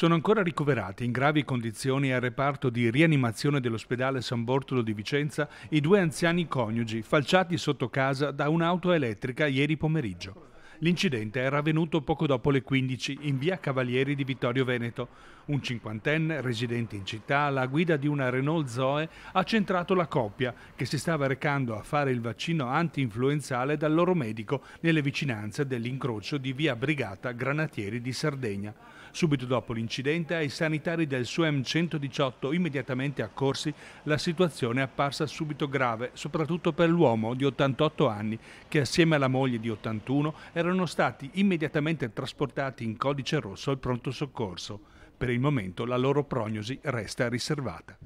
Sono ancora ricoverati in gravi condizioni al reparto di rianimazione dell'ospedale San Bortolo di Vicenza i due anziani coniugi falciati sotto casa da un'auto elettrica ieri pomeriggio. L'incidente era avvenuto poco dopo le 15 in via Cavalieri di Vittorio Veneto. Un cinquantenne residente in città alla guida di una Renault Zoe ha centrato la coppia che si stava recando a fare il vaccino anti-influenzale dal loro medico nelle vicinanze dell'incrocio di via Brigata Granatieri di Sardegna. Subito dopo l'incidente ai sanitari del SUEM 118 immediatamente accorsi la situazione è apparsa subito grave, soprattutto per l'uomo di 88 anni che assieme alla moglie di 81 era erano stati immediatamente trasportati in codice rosso al pronto soccorso. Per il momento la loro prognosi resta riservata.